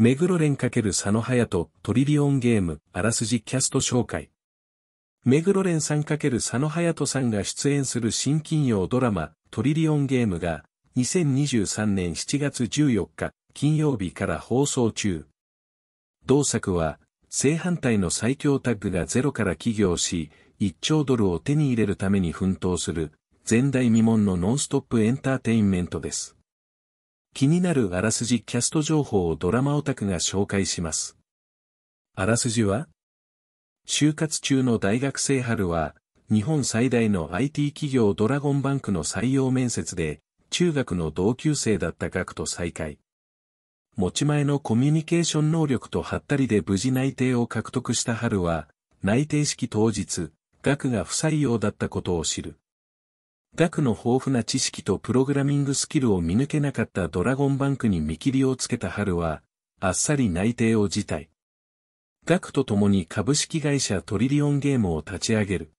目黒連×佐野隼人トリリオンゲーム、あらすじキャスト紹介。目黒連さん×佐野隼人さんが出演する新金曜ドラマ、トリリオンゲームが、2023年7月14日、金曜日から放送中。同作は、正反対の最強タッグがゼロから起業し、1兆ドルを手に入れるために奮闘する、前代未聞のノンストップエンターテインメントです。気になるあらすじキャスト情報をドラマオタクが紹介します。あらすじは就活中の大学生春は、日本最大の IT 企業ドラゴンバンクの採用面接で、中学の同級生だった学と再会。持ち前のコミュニケーション能力とハったりで無事内定を獲得した春は、内定式当日、学が不採用だったことを知る。学の豊富な知識とプログラミングスキルを見抜けなかったドラゴンバンクに見切りをつけた春は、あっさり内定を辞退。学と共に株式会社トリリオンゲームを立ち上げる。